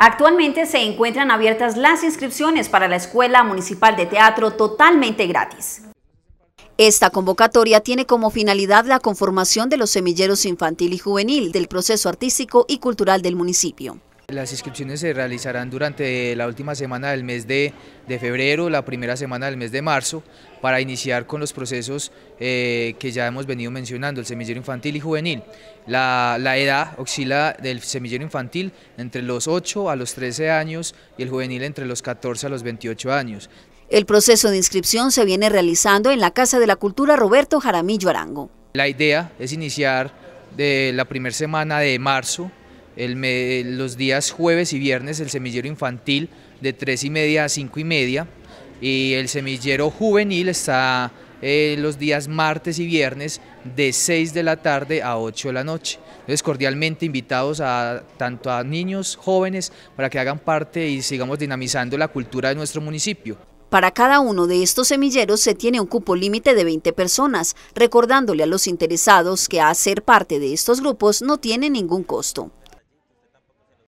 Actualmente se encuentran abiertas las inscripciones para la Escuela Municipal de Teatro totalmente gratis. Esta convocatoria tiene como finalidad la conformación de los semilleros infantil y juvenil del proceso artístico y cultural del municipio. Las inscripciones se realizarán durante la última semana del mes de, febrero, la primera semana del mes de marzo, para iniciar con los procesos eh, que ya hemos venido mencionando, el semillero infantil y juvenil. La, la, edad oscila del semillero infantil entre los 8 a los 13 años y el juvenil entre los 14 a los 28 años. El proceso de inscripción se viene realizando en la Casa de la Cultura Roberto Jaramillo Arango. La idea es iniciar de la primera semana de marzo los días jueves y viernes el semillero infantil de 3 y media a 5 y media y el semillero juvenil está eh, los días martes y viernes de 6 de la tarde a 8 de la noche. Entonces cordialmente invitados a tanto a niños, jóvenes, para que hagan parte y sigamos dinamizando la cultura de nuestro municipio. Para cada uno de estos semilleros se tiene un cupo límite de 20 personas, recordándole a los interesados que hacer parte de estos grupos no tiene ningún costo.